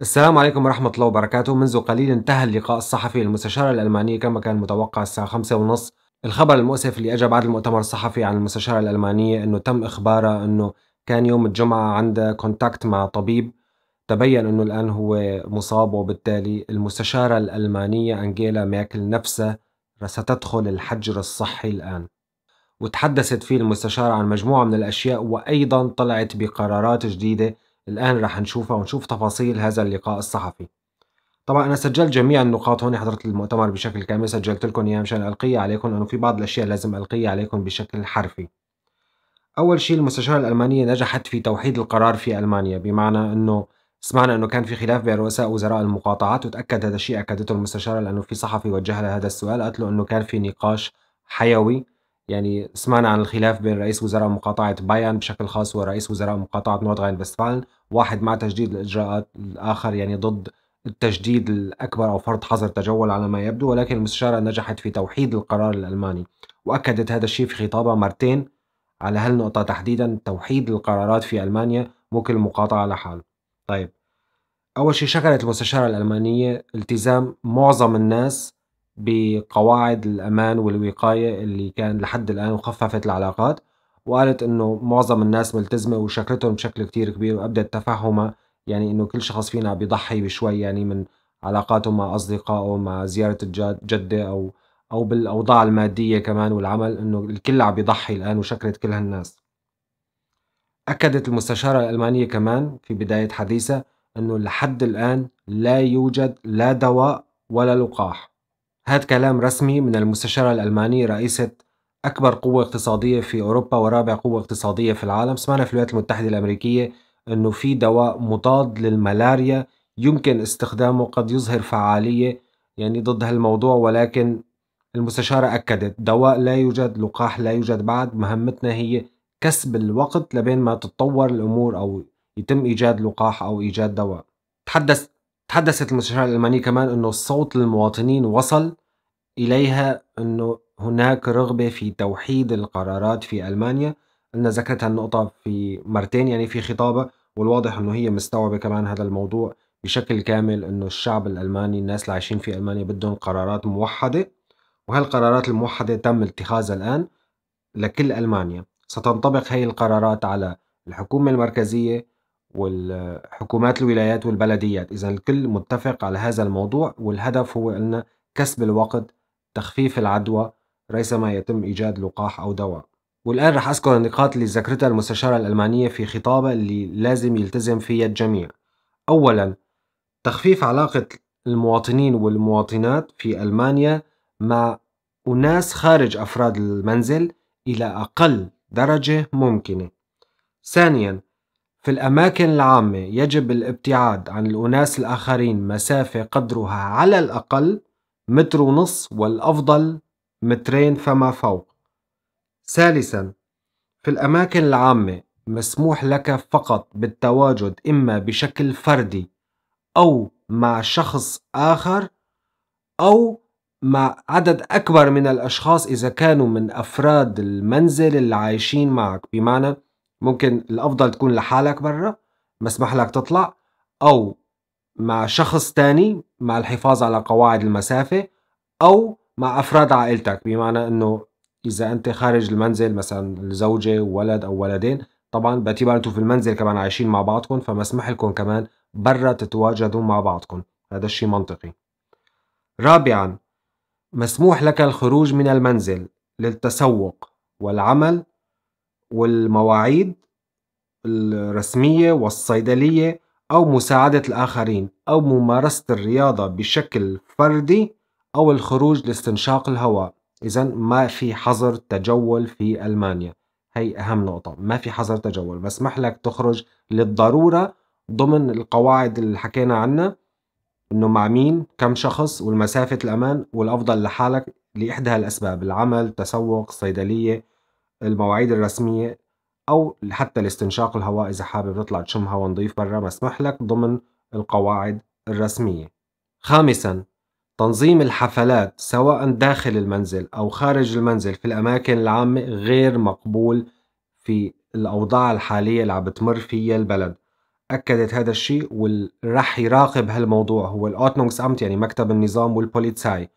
السلام عليكم ورحمة الله وبركاته منذ قليل انتهى اللقاء الصحفي للمستشارة الألمانية كما كان متوقع الساعة خمسة ونص الخبر المؤسف اللي أجا بعد المؤتمر الصحفي عن المستشارة الألمانية أنه تم إخبارها أنه كان يوم الجمعة عندها كونتاكت مع طبيب تبين أنه الآن هو مصاب وبالتالي المستشارة الألمانية أنجيلا ميركل نفسها ستدخل الحجر الصحي الآن وتحدثت فيه المستشارة عن مجموعة من الأشياء وأيضا طلعت بقرارات جديدة الآن راح نشوفها ونشوف تفاصيل هذا اللقاء الصحفي طبعا أنا سجلت جميع النقاط هون حضرت المؤتمر بشكل كامل سجلت لكم إياها مشان ألقيها عليكم لأنه في بعض الأشياء لازم ألقيها عليكم بشكل حرفي أول شيء المستشارة الألمانية نجحت في توحيد القرار في ألمانيا بمعنى أنه سمعنا أنه كان في خلاف بين رؤساء وزراء المقاطعات وتأكد هذا الشيء أكدته المستشارة لأنه في صحفي وجه لها هذا السؤال قالت له أنه كان في نقاش حيوي يعني سمعنا عن الخلاف بين رئيس وزراء مقاطعة بايان بشكل خاص ورئيس وزراء مقاطعة نورد غاين واحد مع تجديد الإجراءات الآخر يعني ضد التجديد الأكبر أو فرض حظر تجول على ما يبدو ولكن المستشارة نجحت في توحيد القرار الألماني وأكدت هذا الشيء في خطابها مرتين على هالنقطة تحديدا توحيد القرارات في ألمانيا ممكن المقاطعة لحال طيب أول شيء شكرت المستشارة الألمانية التزام معظم الناس بقواعد الأمان والوقاية اللي كان لحد الآن وخففت العلاقات وقالت إنه معظم الناس ملتزمة وشكرتهم بشكل كتير كبير وأبدت تفهمها يعني إنه كل شخص فينا بيضحي بشوي يعني من علاقاته مع أصدقائه مع زيارة جدة أو أو بالأوضاع المادية كمان والعمل إنه الكل عم بيضحي الآن وشكرت كل هالناس أكدت المستشارة الألمانية كمان في بداية حديثها أنه لحد الآن لا يوجد لا دواء ولا لقاح هذا كلام رسمي من المستشارة الألمانية رئيسة أكبر قوة اقتصادية في أوروبا ورابع قوة اقتصادية في العالم سمعنا في الولايات المتحدة الأمريكية أنه في دواء مضاد للملاريا يمكن استخدامه قد يظهر فعالية يعني ضد هالموضوع ولكن المستشارة أكدت دواء لا يوجد لقاح لا يوجد بعد مهمتنا هي كسب الوقت لبين ما تتطور الأمور أو يتم إيجاد لقاح أو إيجاد دواء تحدث حدثت المستشارة الألمانية كمان أنه صوت المواطنين وصل إليها أنه هناك رغبة في توحيد القرارات في ألمانيا أنا ذكرت هالنقطة في مرتين يعني في خطابة والواضح أنه هي مستوعبة كمان هذا الموضوع بشكل كامل أنه الشعب الألماني الناس اللي عايشين في ألمانيا بدهم قرارات موحدة وهالقرارات الموحدة تم اتخاذها الآن لكل ألمانيا ستنطبق هي القرارات على الحكومة المركزية والحكومات الولايات والبلديات إذا الكل متفق على هذا الموضوع والهدف هو أن كسب الوقت تخفيف العدوى ريثما يتم إيجاد لقاح أو دواء والآن رح أذكر النقاط اللي ذكرتها المستشارة الألمانية في خطابها اللي لازم يلتزم فيها الجميع أولا تخفيف علاقة المواطنين والمواطنات في ألمانيا مع أناس خارج أفراد المنزل إلى أقل درجة ممكنة ثانيا في الأماكن العامة يجب الابتعاد عن الأناس الآخرين مسافة قدرها على الأقل متر ونص والأفضل مترين فما فوق ثالثا في الأماكن العامة مسموح لك فقط بالتواجد إما بشكل فردي أو مع شخص آخر أو مع عدد أكبر من الأشخاص إذا كانوا من أفراد المنزل اللي عايشين معك بمعنى ممكن الافضل تكون لحالك برا مسمح لك تطلع او مع شخص تاني مع الحفاظ على قواعد المسافة او مع افراد عائلتك بمعنى انه اذا انت خارج المنزل مثلا زوجة وولد او ولدين طبعا باعتبار انتم في المنزل كمان عايشين مع بعضكم فمسمح لكم كمان برا تتواجدوا مع بعضكم هذا الشيء منطقي رابعا مسموح لك الخروج من المنزل للتسوق والعمل والمواعيد الرسمية والصيدلية أو مساعدة الآخرين أو ممارسة الرياضة بشكل فردي أو الخروج لاستنشاق الهواء إذا ما في حظر تجول في ألمانيا هي أهم نقطة ما في حظر تجول مسمح لك تخرج للضرورة ضمن القواعد اللي حكينا عنها انه مع مين كم شخص والمسافة الامان والافضل لحالك لإحدى هالاسباب العمل تسوق صيدلية المواعيد الرسمية أو حتى الاستنشاق الهواء إذا حابب تطلع تشم هواء نظيف برا مسموح لك ضمن القواعد الرسمية خامسا تنظيم الحفلات سواء داخل المنزل أو خارج المنزل في الأماكن العامة غير مقبول في الأوضاع الحالية اللي عم بتمر فيها البلد أكدت هذا الشيء واللي راح يراقب هالموضوع هو الأوتنونغس أمت يعني مكتب النظام والبوليتساي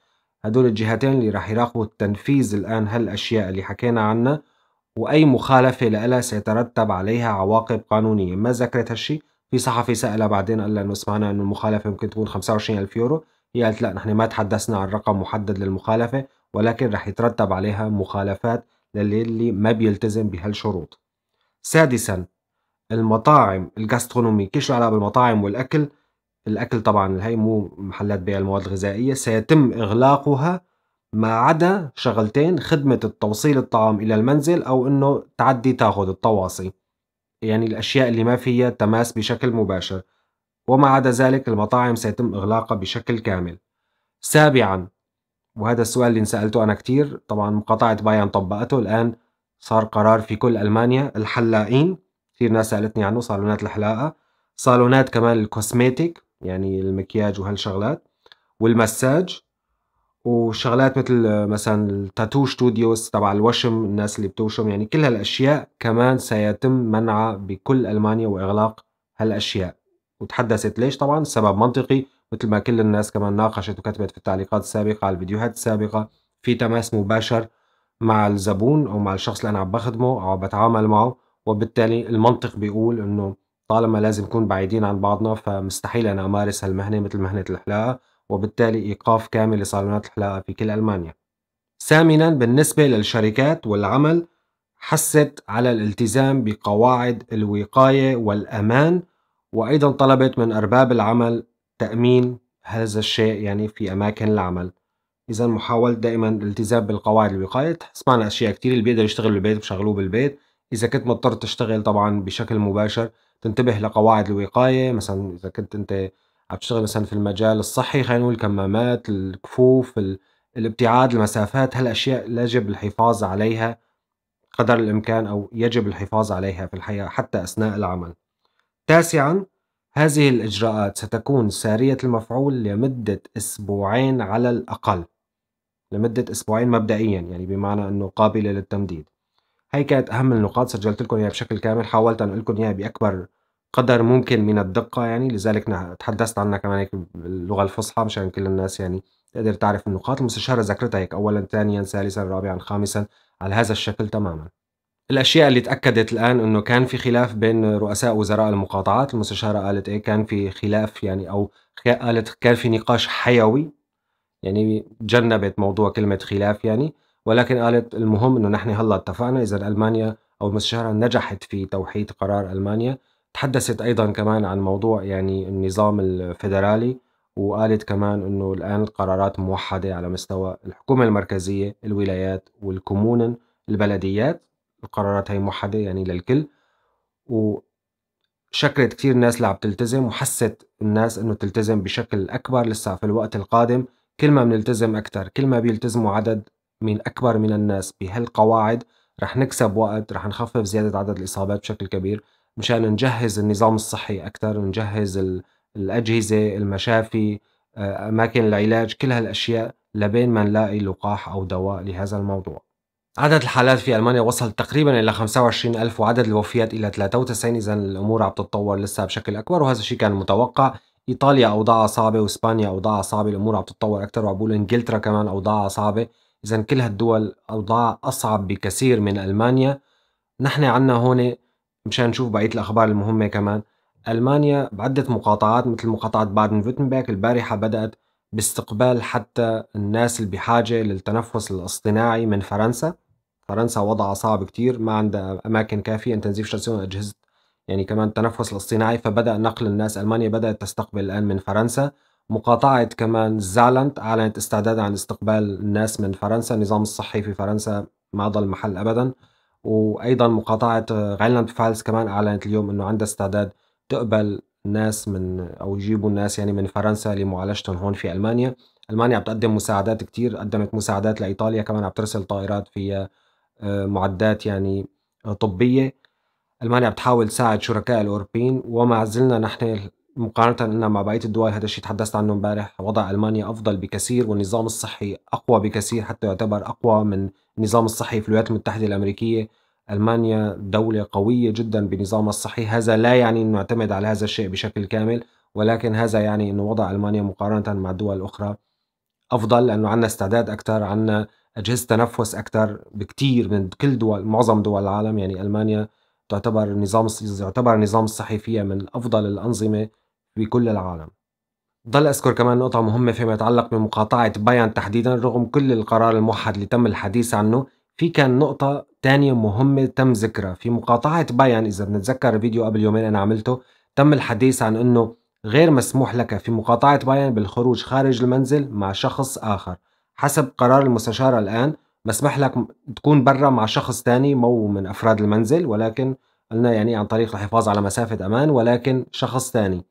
هدول الجهتين اللي رح يراقبوا التنفيذ الآن هالأشياء اللي حكينا عنها وأي مخالفة لها سيترتب عليها عواقب قانونية ما ذكرت هالشي في صحفي سألها بعدين قال لها إنه سمعنا إنه المخالفة ممكن تكون 25 ألف يورو هي قالت لا نحن ما تحدثنا عن رقم محدد للمخالفة ولكن رح يترتب عليها مخالفات للي ما بيلتزم بهالشروط سادسا المطاعم الجاسترونومي كيش علاقة بالمطاعم والأكل الأكل طبعا هي مو محلات بيع المواد الغذائية سيتم إغلاقها ما عدا شغلتين خدمة التوصيل الطعام إلى المنزل أو أنه تعدي تاخذ التواصي يعني الأشياء اللي ما فيها تماس بشكل مباشر وما عدا ذلك المطاعم سيتم إغلاقها بشكل كامل سابعا وهذا السؤال اللي سألته أنا كثير طبعا مقاطعة بايرن طبقته الآن صار قرار في كل ألمانيا الحلاقين كثير ناس سألتني عنه صالونات الحلاقة صالونات كمان الكوسميتيك يعني المكياج وهالشغلات والمساج وشغلات مثل مثلا التاتو ستوديوز تبع الوشم الناس اللي بتوشم يعني كل هالاشياء كمان سيتم منعها بكل المانيا واغلاق هالاشياء وتحدثت ليش طبعا السبب منطقي مثل ما كل الناس كمان ناقشت وكتبت في التعليقات السابقه على الفيديوهات السابقه في تماس مباشر مع الزبون او مع الشخص اللي انا عم بخدمه او بتعامل معه وبالتالي المنطق بيقول انه طالما لازم نكون بعيدين عن بعضنا فمستحيل أنا أمارس هالمهنة مثل مهنة الحلاقة وبالتالي إيقاف كامل لصالونات الحلاقة في كل ألمانيا ثامنا بالنسبة للشركات والعمل حست على الالتزام بقواعد الوقاية والأمان وأيضا طلبت من أرباب العمل تأمين هذا الشيء يعني في أماكن العمل إذا محاولة دائما الالتزام بالقواعد الوقاية سمعنا أشياء كثير اللي بيقدر يشتغل بالبيت بشغلوه بالبيت إذا كنت مضطر تشتغل طبعا بشكل مباشر تنتبه لقواعد الوقاية مثلا إذا كنت أنت عم تشتغل مثلا في المجال الصحي خلينا نقول الكمامات الكفوف الابتعاد المسافات هالأشياء يجب الحفاظ عليها قدر الإمكان أو يجب الحفاظ عليها في الحياة حتى أثناء العمل تاسعا هذه الإجراءات ستكون سارية المفعول لمدة أسبوعين على الأقل لمدة أسبوعين مبدئيا يعني بمعنى أنه قابلة للتمديد هي كانت أهم النقاط سجلت لكم إياها بشكل كامل حاولت أنقل لكم إياها بأكبر قدر ممكن من الدقة يعني لذلك تحدثت عنها كمان هيك باللغة الفصحى مشان كل الناس يعني تقدر تعرف النقاط المستشارة ذكرتها هيك أولا ثانيا ثالثا رابعا خامسا على هذا الشكل تماما الاشياء اللي تاكدت الان انه كان في خلاف بين رؤساء وزراء المقاطعات المستشاره قالت ايه كان في خلاف يعني او قالت كان في نقاش حيوي يعني جنبت موضوع كلمه خلاف يعني ولكن قالت المهم انه نحن هلا اتفقنا اذا المانيا او المستشاره نجحت في توحيد قرار المانيا تحدثت ايضا كمان عن موضوع يعني النظام الفيدرالي وقالت كمان انه الان القرارات موحده على مستوى الحكومه المركزيه الولايات والكمونن البلديات القرارات هي موحده يعني للكل وشكرت كثير ناس عم تلتزم وحست الناس انه تلتزم بشكل اكبر لسه في الوقت القادم كل ما بنلتزم اكثر كل ما بيلتزموا عدد من أكبر من الناس بهالقواعد رح نكسب وقت رح نخفف زيادة عدد الإصابات بشكل كبير مشان نجهز النظام الصحي أكثر نجهز الأجهزة المشافي آه، أماكن العلاج كل هالأشياء لبين ما نلاقي لقاح أو دواء لهذا الموضوع عدد الحالات في ألمانيا وصل تقريبا إلى 25 ألف وعدد الوفيات إلى 93 إذا الأمور عم تتطور لسه بشكل أكبر وهذا الشيء كان متوقع إيطاليا أوضاعها صعبة وإسبانيا أوضاعها صعبة الأمور عم تتطور أكثر وعبول إنجلترا كمان أوضاعها صعبة إذا كل هالدول أوضاع أصعب بكثير من ألمانيا نحن عنا هون مشان نشوف بقية الأخبار المهمة كمان ألمانيا بعدة مقاطعات مثل مقاطعة بادن فيرتنبرغ البارحة بدأت باستقبال حتى الناس اللي بحاجة للتنفس الاصطناعي من فرنسا فرنسا وضعها صعب كتير ما عندها أماكن كافية تنزيف شرسون أجهزة يعني كمان التنفس الاصطناعي فبدأ نقل الناس ألمانيا بدأت تستقبل الآن من فرنسا مقاطعة كمان زالنت أعلنت استعدادها عن استقبال الناس من فرنسا النظام الصحي في فرنسا ما ضل محل أبدا وأيضا مقاطعة غيلاند فالس كمان أعلنت اليوم أنه عندها استعداد تقبل ناس من أو يجيبوا الناس يعني من فرنسا لمعالجتهم هون في ألمانيا ألمانيا عم تقدم مساعدات كتير قدمت مساعدات لإيطاليا كمان عم ترسل طائرات فيها آه، معدات يعني آه، طبية ألمانيا بتحاول تساعد شركاء الأوروبيين وما زلنا نحن مقارنة مع بقية الدول هذا الشيء تحدثت عنه امبارح وضع ألمانيا أفضل بكثير والنظام الصحي أقوى بكثير حتى يعتبر أقوى من النظام الصحي في الولايات المتحدة الأمريكية ألمانيا دولة قوية جدا بنظامها الصحي هذا لا يعني أنه نعتمد على هذا الشيء بشكل كامل ولكن هذا يعني أنه وضع ألمانيا مقارنة مع الدول الأخرى أفضل لأنه عندنا استعداد أكثر عندنا أجهزة تنفس أكثر بكثير من كل دول معظم دول العالم يعني ألمانيا تعتبر النظام يعتبر النظام الصحي فيها من أفضل الأنظمة بكل العالم ضل أذكر كمان نقطة مهمة فيما يتعلق بمقاطعة بايان تحديدا رغم كل القرار الموحد اللي تم الحديث عنه في كان نقطة ثانية مهمة تم ذكرها في مقاطعة بايان إذا بنتذكر فيديو قبل يومين أنا عملته تم الحديث عن أنه غير مسموح لك في مقاطعة بايان بالخروج خارج المنزل مع شخص آخر حسب قرار المستشارة الآن مسمح لك تكون برا مع شخص تاني مو من أفراد المنزل ولكن قلنا يعني عن طريق الحفاظ على مسافة أمان ولكن شخص تاني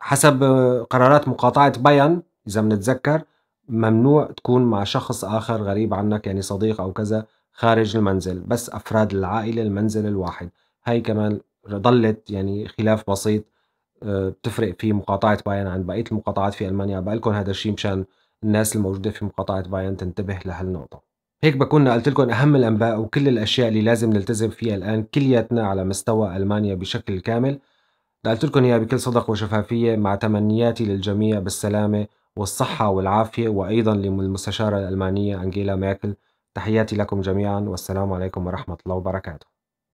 حسب قرارات مقاطعة بيان إذا بنتذكر ممنوع تكون مع شخص آخر غريب عنك يعني صديق أو كذا خارج المنزل بس أفراد العائلة المنزل الواحد هاي كمان ضلت يعني خلاف بسيط آه، بتفرق في مقاطعة باين عن بقية المقاطعات في ألمانيا بقى لكم هذا الشيء مشان الناس الموجودة في مقاطعة باين تنتبه لهالنقطة هيك بكون نقلت لكم أهم الأنباء وكل الأشياء اللي لازم نلتزم فيها الآن كلياتنا على مستوى ألمانيا بشكل كامل نقلت لكم إياها بكل صدق وشفافية مع تمنياتي للجميع بالسلامة والصحة والعافية وأيضا للمستشارة الألمانية أنجيلا ميركل تحياتي لكم جميعا والسلام عليكم ورحمة الله وبركاته